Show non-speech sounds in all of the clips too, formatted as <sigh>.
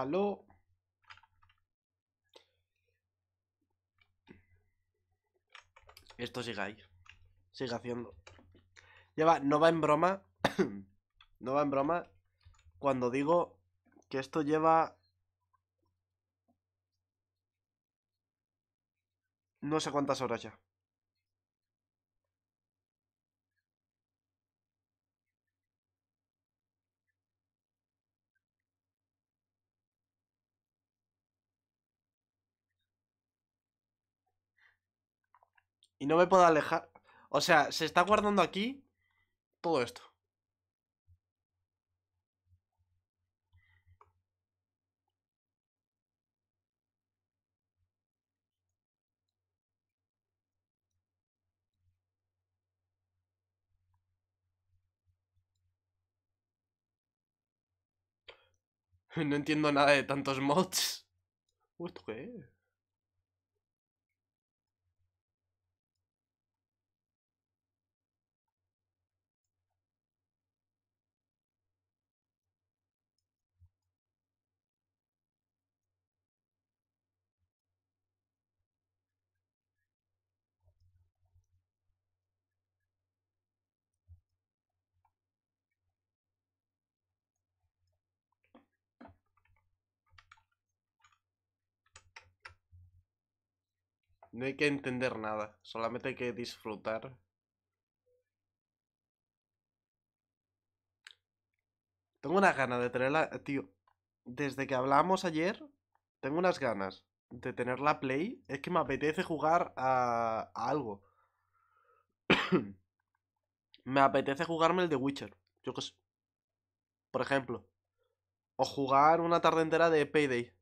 aló. Esto sigue ahí. Sigue haciendo. Lleva, no va en broma. <coughs> no va en broma. Cuando digo que esto lleva. No sé cuántas horas ya. Y no me puedo alejar. O sea, se está guardando aquí todo esto. <laughs> No entiendo nada de tantos mods. <laughs> ¿Esto qué es? No hay que entender nada, solamente hay que disfrutar. Tengo una ganas de tenerla, eh, tío. Desde que hablamos ayer, tengo unas ganas de tener la Play. Es que me apetece jugar a, a algo. <coughs> me apetece jugarme el de Witcher. Yo sé. Por ejemplo. O jugar una tarde entera de Payday.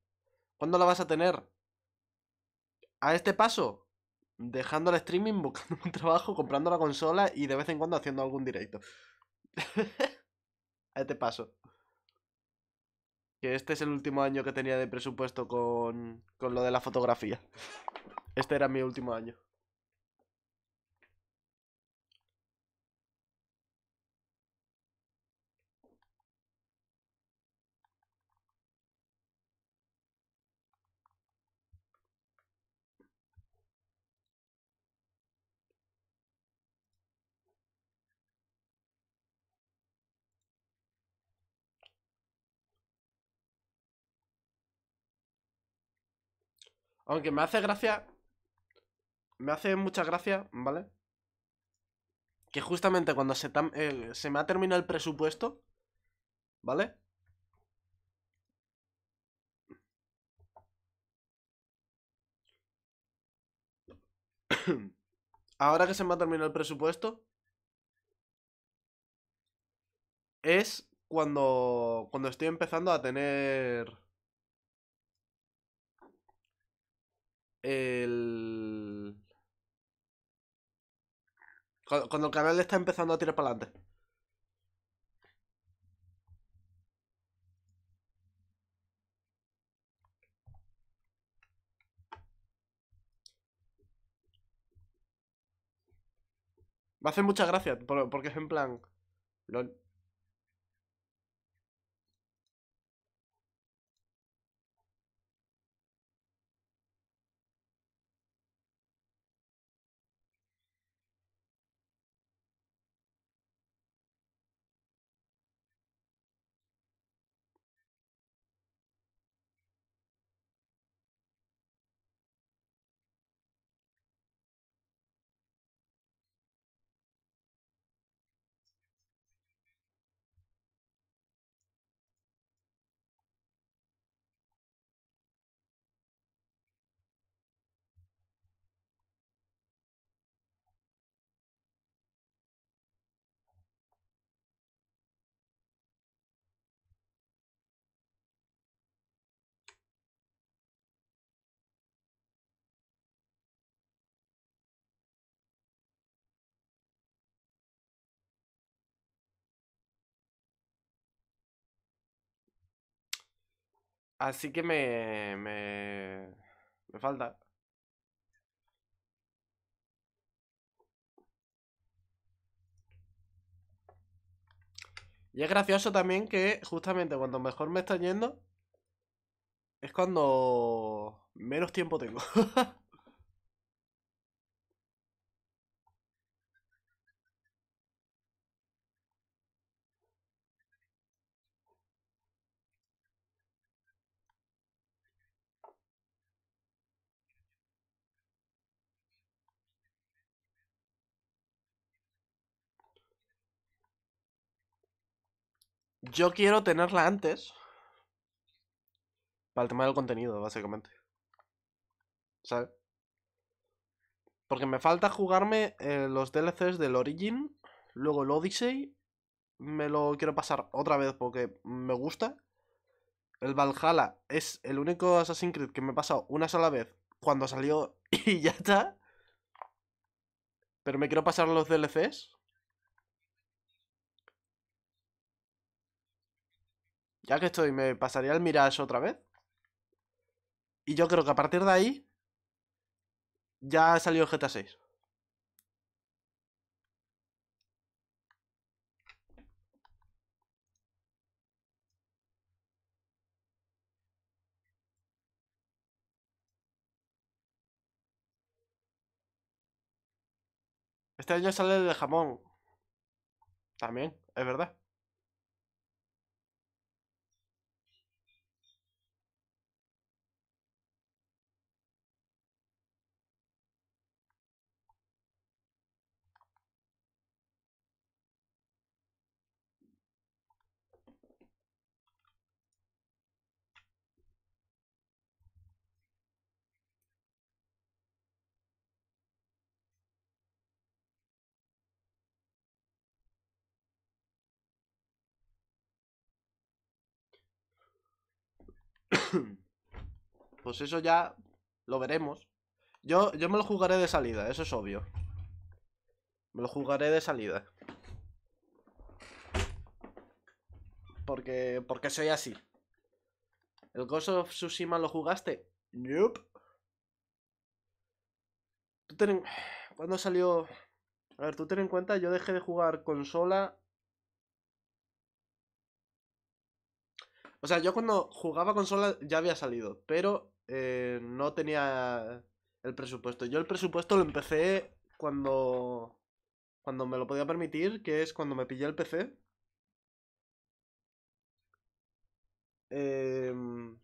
¿Cuándo la vas a tener? a este paso, dejando el streaming, <laughs> buscando un trabajo, comprando la consola y de vez en cuando haciendo algún directo. <laughs> a este paso. Que este es el último año que tenía de presupuesto con, con lo de la fotografía. Este era mi último año. Aunque me hace gracia. Me hace mucha gracia, ¿vale? Que justamente cuando se, eh, se me ha terminado el presupuesto, ¿vale? <clears throat> Ahora que se me ha terminado el presupuesto, es cuando, cuando estoy empezando a tener el... Cuando, el canal está empezando a tirar para adelante. Me hace muchas gracias, porque es en plan. Así que me, me... Me falta. Y es gracioso también que justamente cuando mejor me está yendo es cuando menos tiempo tengo. <laughs> Yo quiero tenerla antes. Para el tema del contenido, básicamente. ¿Sabes? Porque me falta jugarme eh, los DLCs del Origin. Luego el Odyssey. Me lo quiero pasar otra vez porque me gusta. El Valhalla es el único Assassin's Creed que me he pasado una sola vez cuando salió <laughs> y ya está. Pero me quiero pasar los DLCs. Ya que estoy, me pasaría el Mirage otra vez. Y yo creo que a partir de ahí ya salió el GTA 6. Este año sale el de jamón. También, es verdad. <coughs> pues eso ya lo veremos. Yo, yo me lo jugaré de salida, eso es obvio. Me lo jugaré de salida. Porque, porque soy así. ¿El Ghost of Tsushima lo jugaste? Nope. Tú ¿Cuándo salió? A ver, tú ten en cuenta, yo dejé de jugar consola O sea, yo cuando jugaba consola ya había salido, pero eh, no tenía el presupuesto. Yo el presupuesto lo empecé cuando. Cuando me lo podía permitir, que es cuando me pillé el PC. Em,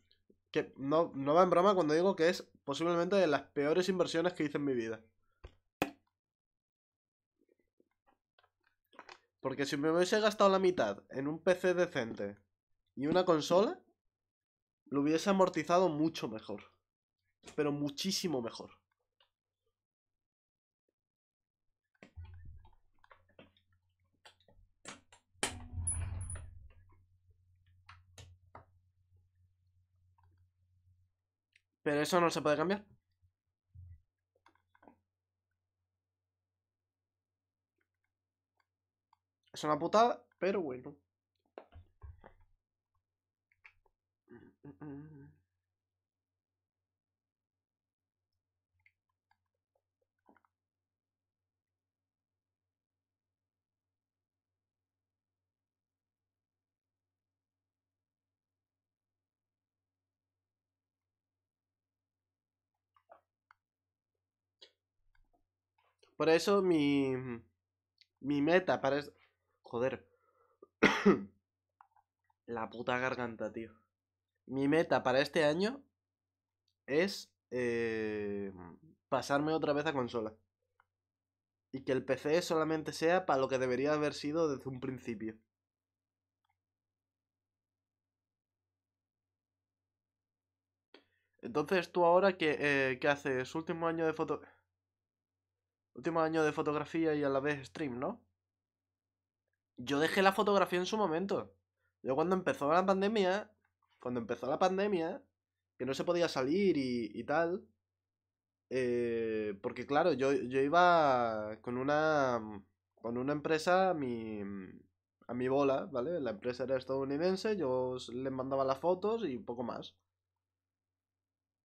que no, no va en broma cuando digo que es posiblemente de las peores inversiones que hice en mi vida. Porque si me hubiese gastado la mitad en un PC decente y una consola, lo hubiese amortizado mucho mejor. Pero muchísimo mejor. Pero eso no se puede cambiar. Es una putada, pero bueno. Por eso mi. Mi meta para. Joder. <coughs> La puta garganta, tío mi meta para este año es eh, pasarme otra vez a consola. Y que el PC solamente sea para lo que debería haber sido desde un principio. Entonces, tú ahora que eh, haces último año de foto. Último año de fotografía y a la vez stream, ¿no? Yo dejé la fotografía en su momento. Yo cuando empezó la pandemia, cuando empezó la pandemia, que no se podía salir y, y tal, eh, porque claro, yo, yo iba con una, con una empresa, mi, a mi bola, ¿vale? La empresa era estadounidense, yo les mandaba las fotos y poco más.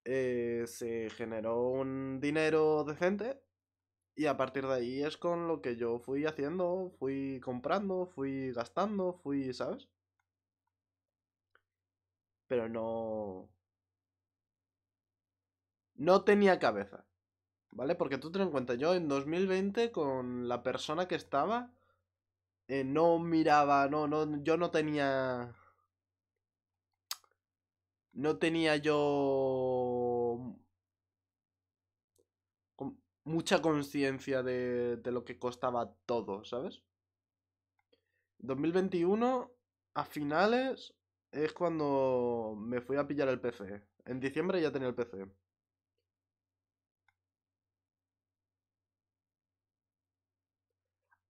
Eh, se generó un dinero decente y a partir de ahí es con lo que yo fui haciendo, fui comprando, fui gastando, fui, ¿sabes? pero no... No tenía cabeza. ¿Vale? Porque tú ten en cuenta, yo en 2020 con la persona que estaba, eh, no miraba, no, no, yo no tenía... No tenía yo... mucha conciencia de, de lo que costaba todo, ¿sabes? 2021, a finales, es cuando me fui a pillar el PC. En diciembre ya tenía el PC.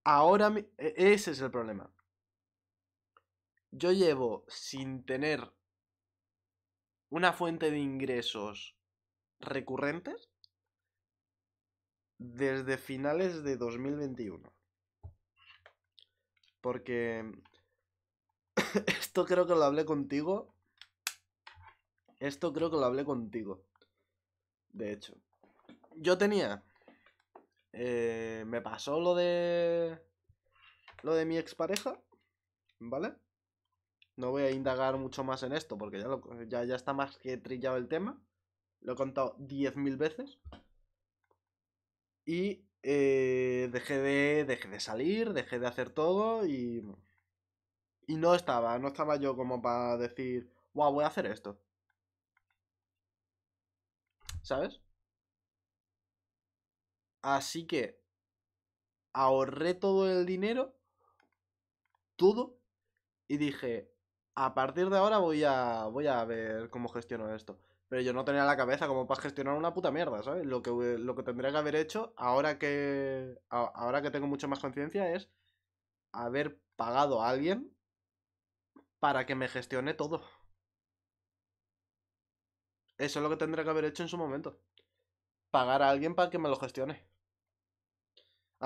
Ahora e-, ese es el problema. Yo llevo sin tener una fuente de ingresos recurrentes desde finales de 2021. Porque <laughs> esto creo que lo hablé contigo. Esto creo que lo hablé contigo. De hecho. Yo tenía... Eh, me pasó lo de... Lo de mi expareja. ¿Vale? No voy a indagar mucho más en esto porque ya, ya, está más que trillado el tema. Lo he contado 10.000 veces. Y eh, dejé, de, dejé de salir, dejé de hacer todo y y no estaba, no estaba yo como para decir, wow, voy a hacer esto. ¿Sabes? Así que ahorré todo el dinero, todo, y dije, a partir de ahora voy a, voy a ver cómo gestiono esto. Pero yo no tenía la cabeza como para gestionar una puta mierda, ¿sabes? Lo que, lo que tendría que haber hecho ahora que, ahora que tengo mucho más conciencia es haber pagado a alguien para que me gestione todo. Eso es lo que tendré que haber hecho en su momento. Pagar a alguien para que me lo gestione.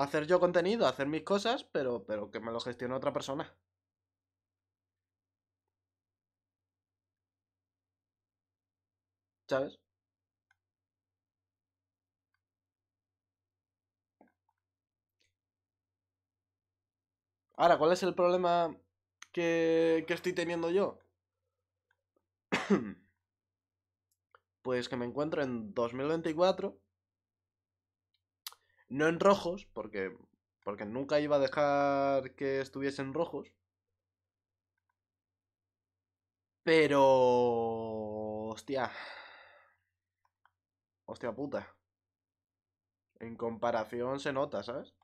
Hacer yo contenido, hacer mis cosas, pero, pero que me lo gestione otra persona. ¿Sabes? Ahora, ¿cuál es el problema que, que estoy teniendo yo? <coughs> pues que me encuentro en 2024. No en rojos, porque, porque nunca iba a dejar que estuviesen rojos. Pero... Hostia. Hostia puta. En comparación se nota, ¿sabes?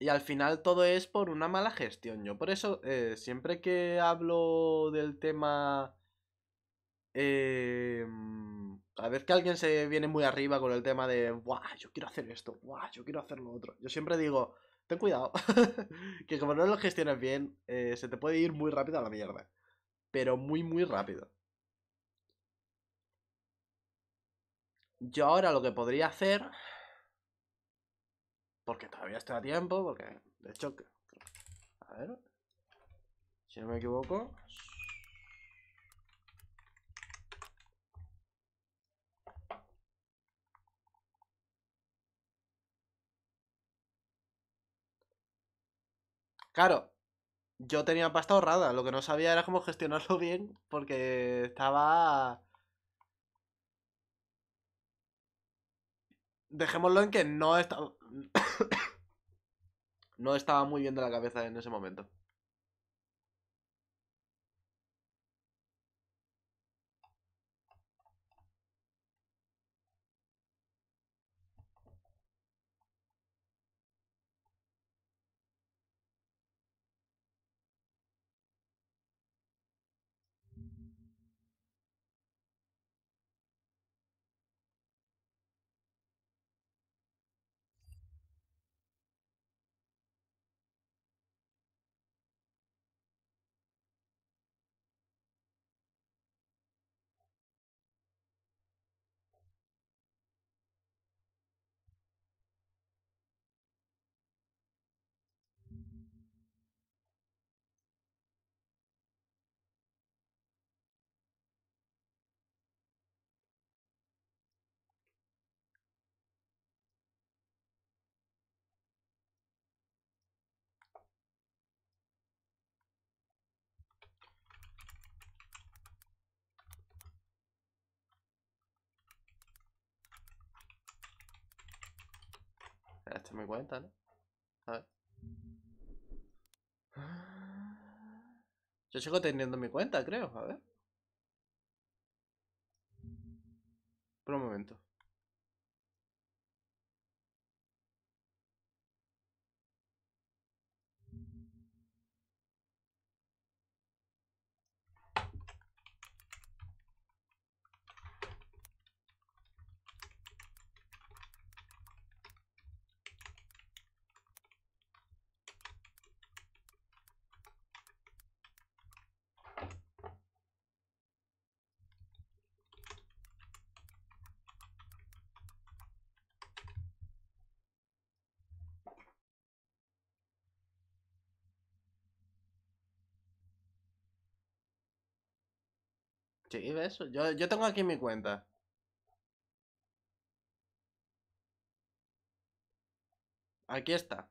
Y al final todo es por una mala gestión. Yo por eso eh, siempre que hablo del tema... Cada eh, a que alguien se viene muy arriba con el tema de, ¡guau! Yo quiero hacer esto, ¡guau! Yo quiero hacer lo otro. Yo siempre digo, ten cuidado, <laughs> que como no lo gestiones bien, eh, se te puede ir muy rápido a la mierda. Pero muy, muy rápido. Yo ahora lo que podría hacer porque todavía está a tiempo, porque de hecho... A ver... Si no me equivoco... Claro, yo tenía pasta ahorrada, lo que no sabía era cómo gestionarlo bien, porque estaba... Dejémoslo en que no estaba... <coughs> no estaba muy bien de la cabeza en ese momento. mi cuenta, ¿no? A ver. Yo sigo teniendo mi cuenta, creo. A ver. Por un momento. Sí, eso. Yo, tengo aquí mi cuenta. Aquí está.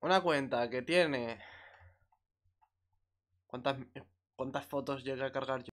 Una cuenta que tiene... ¿Cuántas, cuántas fotos llega a cargar yo?